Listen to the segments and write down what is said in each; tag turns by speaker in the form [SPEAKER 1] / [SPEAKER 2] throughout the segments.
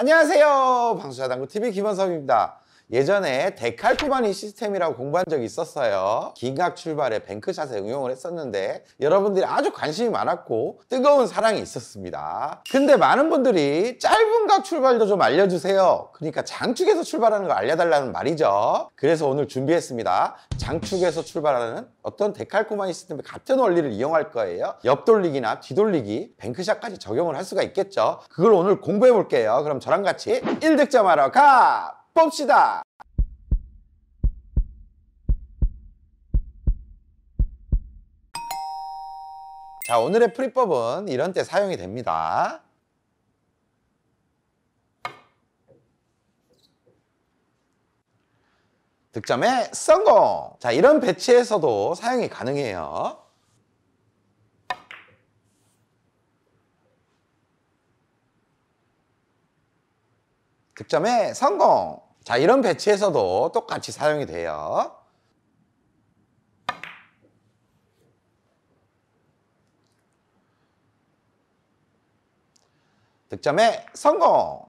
[SPEAKER 1] 안녕하세요 방수자당구 TV 김원섭입니다 예전에 데칼코마니 시스템이라고 공부한 적이 있었어요. 긴각 출발에 뱅크샷에 응용을 했었는데 여러분들이 아주 관심이 많았고 뜨거운 사랑이 있었습니다. 근데 많은 분들이 짧은 각 출발도 좀 알려주세요. 그러니까 장축에서 출발하는 걸 알려달라는 말이죠. 그래서 오늘 준비했습니다. 장축에서 출발하는 어떤 데칼코마니 시스템의 같은 원리를 이용할 거예요. 옆돌리기나 뒤돌리기, 뱅크샷까지 적용을 할 수가 있겠죠. 그걸 오늘 공부해 볼게요. 그럼 저랑 같이 1득점하러 가! 봅시다. 자, 오늘의 프리법은 이런 때 사용이 됩니다. 득점에 성공! 자, 이런 배치에서도 사용이 가능해요. 득점에 성공! 자, 이런 배치에서도 똑같이 사용이 돼요. 득점에 성공!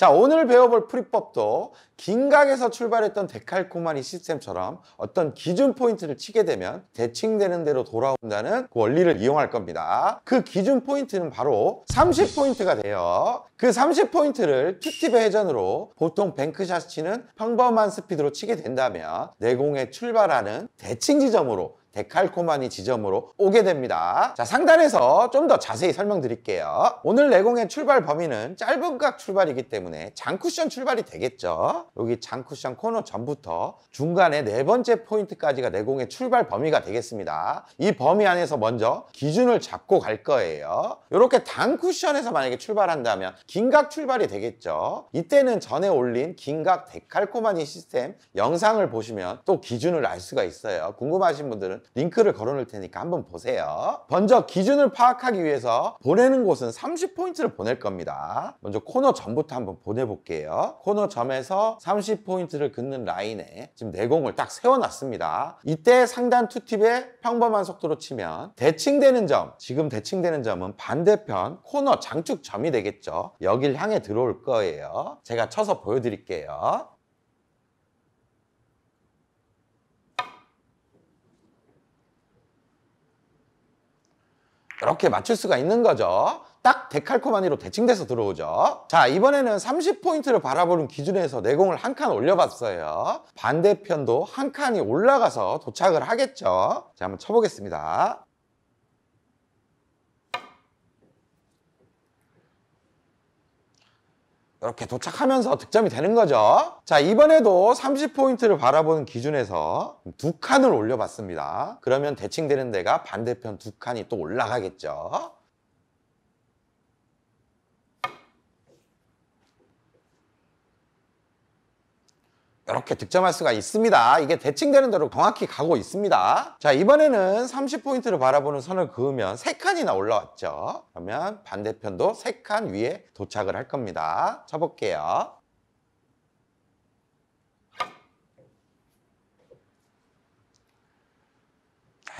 [SPEAKER 1] 자 오늘 배워볼 풀이법도 긴각에서 출발했던 데칼코마니 시스템처럼 어떤 기준 포인트를 치게 되면 대칭되는 대로 돌아온다는 그 원리를 이용할 겁니다. 그 기준 포인트는 바로 30포인트가 돼요. 그 30포인트를 큐티브 회전으로 보통 뱅크샷 치는 평범한 스피드로 치게 된다면 내공에 출발하는 대칭 지점으로 데칼코마니 지점으로 오게 됩니다. 자, 상단에서 좀 더 자세히 설명드릴게요. 오늘 내공의 출발 범위는 짧은 각 출발이기 때문에 장쿠션 출발이 되겠죠. 여기 장쿠션 코너 전부터 중간에 네 번째 포인트까지가 내공의 출발 범위가 되겠습니다. 이 범위 안에서 먼저 기준을 잡고 갈 거예요. 이렇게 단쿠션에서 만약에 출발한다면 긴각 출발이 되겠죠. 이때는 전에 올린 긴각 데칼코마니 시스템 영상을 보시면 또 기준을 알 수가 있어요. 궁금하신 분들은 부분 링크를 걸어 놓을 테니까 한번 보세요. 먼저 기준을 파악하기 위해서 보내는 곳은 30포인트를 보낼 겁니다. 먼저 코너 점부터 한번 보내볼게요. 코너 점에서 30포인트를 긋는 라인에 지금 내공을 네 딱 세워놨습니다. 이때 상단 투팁에 평범한 속도로 치면 대칭되는 점, 지금 대칭되는 점은 반대편 코너 장축점이 되겠죠. 여길 향해 들어올 거예요. 제가 쳐서 보여드릴게요. 이렇게 맞출 수가 있는 거죠. 딱 데칼코마니로 대칭돼서 들어오죠. 자, 이번에는 30포인트를 바라보는 기준에서 내공을 네 한칸 올려봤어요. 반대편도 한 칸이 올라가서 도착을 하겠죠. 자, 한번 쳐보겠습니다. 이렇게 도착하면서 득점이 되는 거죠. 자, 이번에도 30포인트를 바라보는 기준에서 두 칸을 올려봤습니다. 그러면 대칭되는 데가 반대편 두 칸이 또 올라가겠죠. 이렇게 득점할 수가 있습니다. 이게 대칭되는 대로 정확히 가고 있습니다. 자 이번에는 30포인트를 바라보는 선을 그으면 3칸이나 올라왔죠. 그러면 반대편도 3칸 위에 도착을 할 겁니다. 쳐볼게요.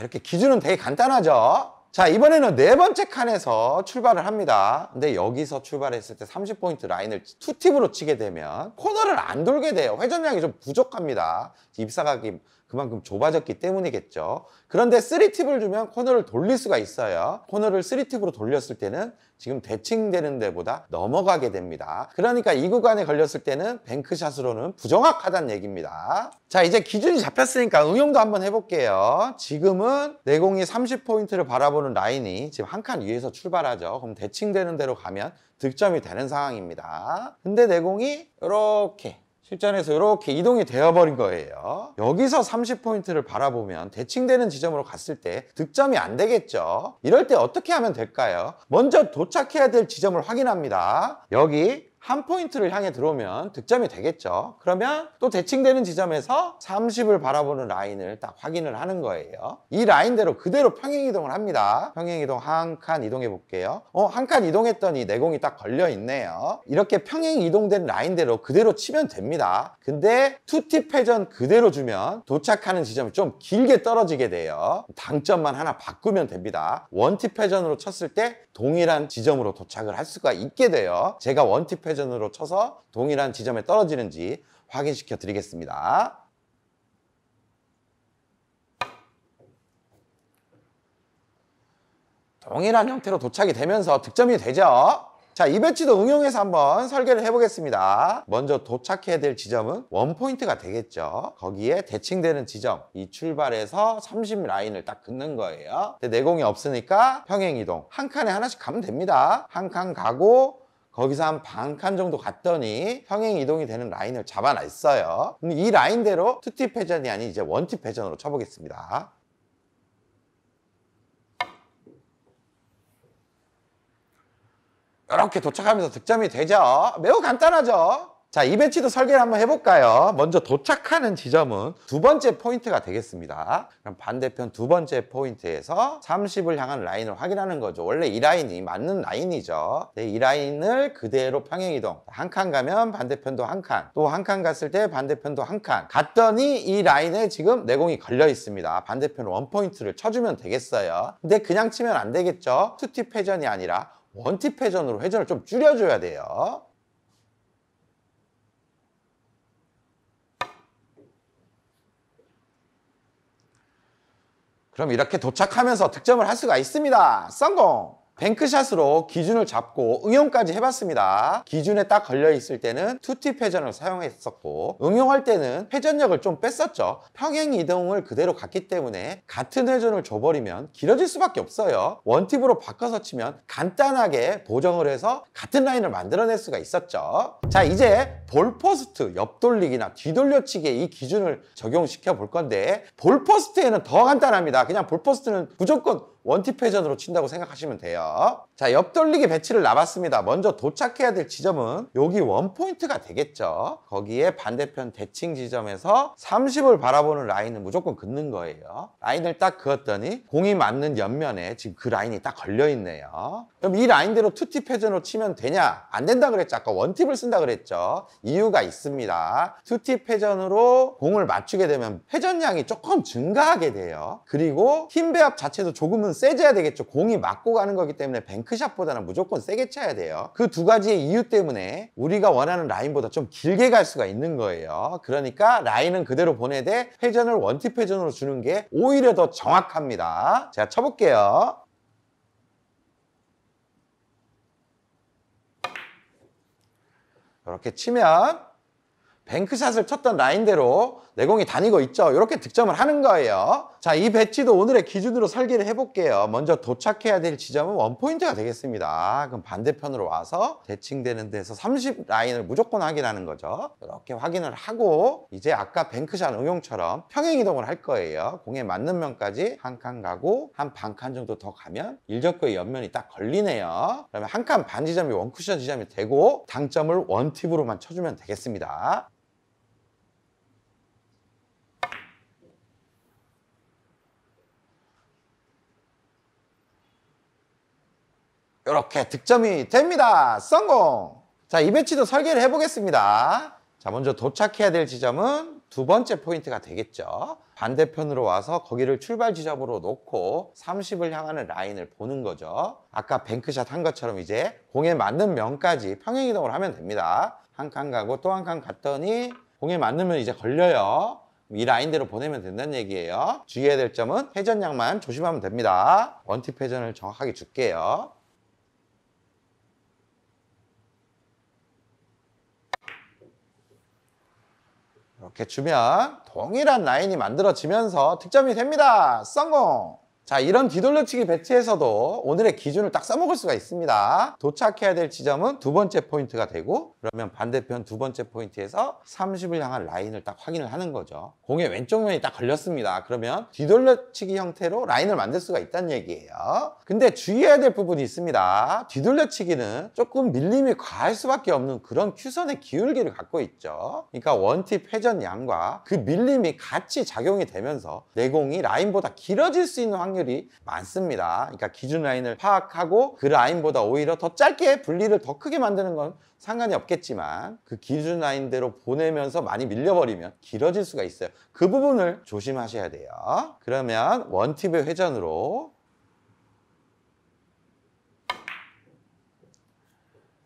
[SPEAKER 1] 이렇게 기준은 되게 간단하죠? 자 이번에는 네 번째 칸에서 출발을 합니다 근데 여기서 출발했을 때 30포인트 라인을 투팁으로 치게 되면 코너를 안 돌게 돼요 회전량이 좀 부족합니다 입사각이 그만큼 좁아졌기 때문이겠죠. 그런데 3팁을 주면 코너를 돌릴 수가 있어요. 코너를 3팁으로 돌렸을 때는 지금 대칭되는 데보다 넘어가게 됩니다. 그러니까 이 구간에 걸렸을 때는 뱅크샷으로는 부정확하다는 얘기입니다. 자 이제 기준이 잡혔으니까 응용도 한번 해볼게요. 지금은 내공이 30포인트를 바라보는 라인이 지금 한 칸 위에서 출발하죠. 그럼 대칭되는 대로 가면 득점이 되는 상황입니다. 근데 내공이 이렇게 실전에서 이렇게 이동이 되어버린 거예요. 여기서 30포인트를 바라보면 대칭되는 지점으로 갔을 때 득점이 안 되겠죠. 이럴 때 어떻게 하면 될까요? 먼저 도착해야 될 지점을 확인합니다. 여기 한 포인트를 향해 들어오면 득점이 되겠죠. 그러면 또 대칭되는 지점에서 30을 바라보는 라인을 딱 확인을 하는 거예요. 이 라인대로 그대로 평행이동을 합니다. 평행이동 한 칸 이동해 볼게요. 어, 한 칸 이동했더니 내공이 딱 걸려 있네요. 이렇게 평행이동된 라인대로 그대로 치면 됩니다. 근데 투팁 회전 그대로 주면 도착하는 지점이 좀 길게 떨어지게 돼요. 당점만 하나 바꾸면 됩니다. 원팁 회전으로 쳤을 때 동일한 지점으로 도착을 할 수가 있게 돼요. 제가 원팁 회전 회전으로 쳐서 동일한 지점에 떨어지는지 확인시켜 드리겠습니다. 동일한 형태로 도착이 되면서 득점이 되죠. 자, 이 배치도 응용해서 한번 설계를 해보겠습니다. 먼저 도착해야 될 지점은 원포인트가 되겠죠. 거기에 대칭되는 지점, 이 출발에서 30 라인을 딱 긋는 거예요. 근데 내공이 없으니까 평행이동. 한 칸에 하나씩 가면 됩니다. 한 칸 가고 거기서 한 반 칸 정도 갔더니 평행 이동이 되는 라인을 잡아놨어요. 이 라인대로 투팁 회전이 아닌 이제 원팁 회전으로 쳐보겠습니다. 이렇게 도착하면서 득점이 되죠. 매우 간단하죠. 자, 이벤트도 설계를 한번 해볼까요? 먼저 도착하는 지점은 두 번째 포인트가 되겠습니다. 그럼 반대편 두 번째 포인트에서 30을 향한 라인을 확인하는 거죠. 원래 이 라인이 맞는 라인이죠. 네, 이 라인을 그대로 평행이동. 한 칸 가면 반대편도 한 칸, 또 한 칸 갔을 때 반대편도 한 칸. 갔더니 이 라인에 지금 내공이 걸려 있습니다. 반대편 원포인트를 쳐주면 되겠어요. 근데 그냥 치면 안 되겠죠? 투팁 회전이 아니라 원팁 회전으로 회전을 좀 줄여줘야 돼요. 그럼 이렇게 도착하면서 득점을 할 수가 있습니다. 성공! 뱅크샷으로 기준을 잡고 응용까지 해봤습니다. 기준에 딱 걸려있을 때는 투팁 회전을 사용했었고 응용할 때는 회전력을 좀 뺐었죠. 평행 이동을 그대로 갔기 때문에 같은 회전을 줘버리면 길어질 수밖에 없어요. 원팁으로 바꿔서 치면 간단하게 보정을 해서 같은 라인을 만들어낼 수가 있었죠. 자 이제 볼퍼스트, 옆돌리기나 뒤돌려치기에 이 기준을 적용시켜 볼 건데 볼퍼스트에는 더 간단합니다. 그냥 볼퍼스트는 무조건 원티패전으로 친다고 생각하시면 돼요. 자, 옆돌리기 배치를 나봤습니다. 먼저 도착해야 될 지점은 여기 원포인트가 되겠죠. 거기에 반대편 대칭 지점에서 30을 바라보는 라인을 무조건 긋는 거예요. 라인을 딱 그었더니 공이 맞는 옆면에 지금 그 라인이 딱 걸려 있네요. 그럼 이 라인대로 투팁 패전으로 치면 되냐? 안 된다 그랬죠. 아까 원팁을 쓴다 그랬죠. 이유가 있습니다. 투팁 패전으로 공을 맞추게 되면 회전량이 조금 증가하게 돼요. 그리고 힘 배합 자체도 조금은 세져야 되겠죠. 공이 맞고 가는 거기 때문에 뱅크샷보다는 무조건 세게 쳐야 돼요. 그 두 가지의 이유 때문에 우리가 원하는 라인보다 좀 길게 갈 수가 있는 거예요. 그러니까 라인은 그대로 보내되 회전을 원팁 회전으로 주는 게 오히려 더 정확합니다. 제가 쳐볼게요. 이렇게 치면 뱅크샷을 쳤던 라인대로 내공이 다니고 있죠. 이렇게 득점을 하는 거예요. 자, 이 배치도 오늘의 기준으로 설계를 해볼게요. 먼저 도착해야 될 지점은 원포인트가 되겠습니다. 그럼 반대편으로 와서 대칭되는 데서 30 라인을 무조건 확인하는 거죠. 이렇게 확인을 하고 이제 아까 뱅크샷 응용처럼 평행이동을 할 거예요. 공에 맞는 면까지 한 칸 가고 한 반 칸 정도 더 가면 일적구의 옆면이 딱 걸리네요. 그러면 한 칸 반 지점이 원쿠션 지점이 되고 당점을 원팁으로만 쳐주면 되겠습니다. 이렇게 득점이 됩니다. 성공! 자, 이 배치도 설계를 해보겠습니다. 자, 먼저 도착해야 될 지점은 두 번째 포인트가 되겠죠. 반대편으로 와서 거기를 출발 지점으로 놓고 30을 향하는 라인을 보는 거죠. 아까 뱅크샷 한 것처럼 이제 공에 맞는 면까지 평행이동을 하면 됩니다. 한 칸 가고 또 한 칸 갔더니 공에 맞는면 이제 걸려요. 이 라인대로 보내면 된다는 얘기예요. 주의해야 될 점은 회전량만 조심하면 됩니다. 원팁 회전을 정확하게 줄게요. 이렇게 주면 동일한 라인이 만들어지면서 득점이 됩니다. 성공! 자 이런 뒤돌려치기 배치에서도 오늘의 기준을 딱 써먹을 수가 있습니다 도착해야 될 지점은 두 번째 포인트가 되고 그러면 반대편 두 번째 포인트에서 30을 향한 라인을 딱 확인을 하는 거죠 공의 왼쪽 면이 딱 걸렸습니다 그러면 뒤돌려치기 형태로 라인을 만들 수가 있다는 얘기예요 근데 주의해야 될 부분이 있습니다 뒤돌려치기는 조금 밀림이 과할 수밖에 없는 그런 큐선의 기울기를 갖고 있죠 그러니까 원팁 회전 양과 그 밀림이 같이 작용이 되면서 내공이 라인보다 길어질 수 있는 확률 확률이 많습니다. 그러니까 기준 라인을 파악하고 그 라인보다 오히려 더 짧게 분리를 더 크게 만드는 건 상관이 없겠지만 그 기준 라인대로 보내면서 많이 밀려버리면 길어질 수가 있어요. 그 부분을 조심하셔야 돼요. 그러면 원팁의 회전으로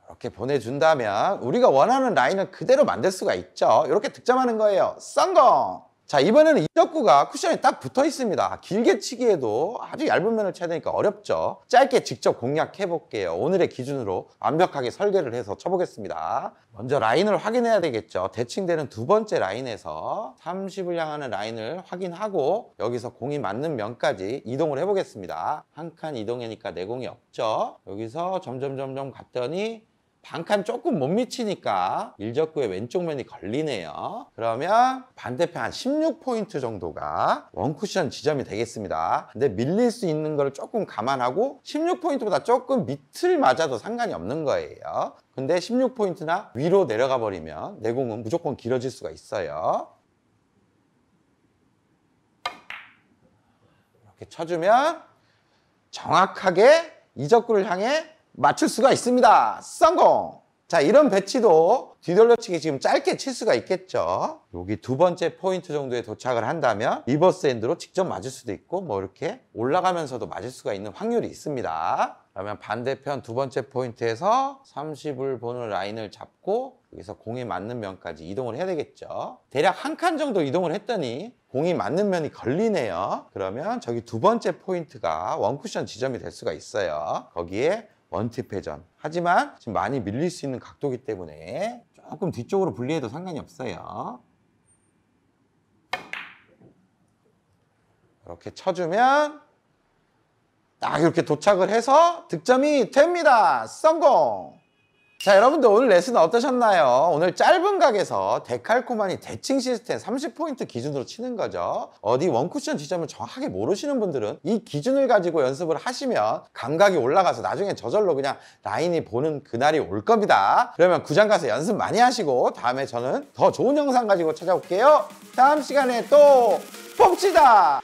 [SPEAKER 1] 이렇게 보내준다면 우리가 원하는 라인을 그대로 만들 수가 있죠. 이렇게 득점하는 거예요. 성공! 자 이번에는 이적구가 쿠션이 딱 붙어 있습니다 길게 치기에도 아주 얇은 면을 쳐야 되니까 어렵죠 짧게 직접 공략해 볼게요 오늘의 기준으로 완벽하게 설계를 해서 쳐보겠습니다 먼저 라인을 확인해야 되겠죠 대칭되는 두 번째 라인에서 30을 향하는 라인을 확인하고 여기서 공이 맞는 면까지 이동을 해보겠습니다 한 칸 이동이니까 내 공이 없죠 여기서 점점점점 갔더니 반칸 조금 못 미치니까 일적구의 왼쪽 면이 걸리네요. 그러면 반대편 한 16포인트 정도가 원쿠션 지점이 되겠습니다. 근데 밀릴 수 있는 걸 조금 감안하고 16포인트보다 조금 밑을 맞아도 상관이 없는 거예요. 근데 16포인트나 위로 내려가 버리면 내공은 무조건 길어질 수가 있어요. 이렇게 쳐주면 정확하게 이적구를 향해 맞출 수가 있습니다. 성공! 자, 이런 배치도 뒤돌려치기 지금 짧게 칠 수가 있겠죠. 여기 두 번째 포인트 정도에 도착을 한다면 리버스 핸드로 직접 맞을 수도 있고 뭐 이렇게 올라가면서도 맞을 수가 있는 확률이 있습니다. 그러면 반대편 두 번째 포인트에서 30을 보는 라인을 잡고 여기서 공이 맞는 면까지 이동을 해야 되겠죠. 대략 한 칸 정도 이동을 했더니 공이 맞는 면이 걸리네요. 그러면 저기 두 번째 포인트가 원쿠션 지점이 될 수가 있어요. 거기에 원티패전. 하지만 지금 많이 밀릴 수 있는 각도기 때문에 조금 뒤쪽으로 분리해도 상관이 없어요. 이렇게 쳐주면 딱 이렇게 도착을 해서 득점이 됩니다. 성공! 자 여러분들 오늘 레슨 어떠셨나요? 오늘 짧은 각에서 데칼코마니 대칭 시스템 30포인트 기준으로 치는 거죠. 어디 원쿠션 지점을 정확하게 모르시는 분들은 이 기준을 가지고 연습을 하시면 감각이 올라가서 나중에 저절로 그냥 라인이 보는 그날이 올 겁니다. 그러면 구장 가서 연습 많이 하시고 다음에 저는 더 좋은 영상 가지고 찾아올게요. 다음 시간에 또 봅시다!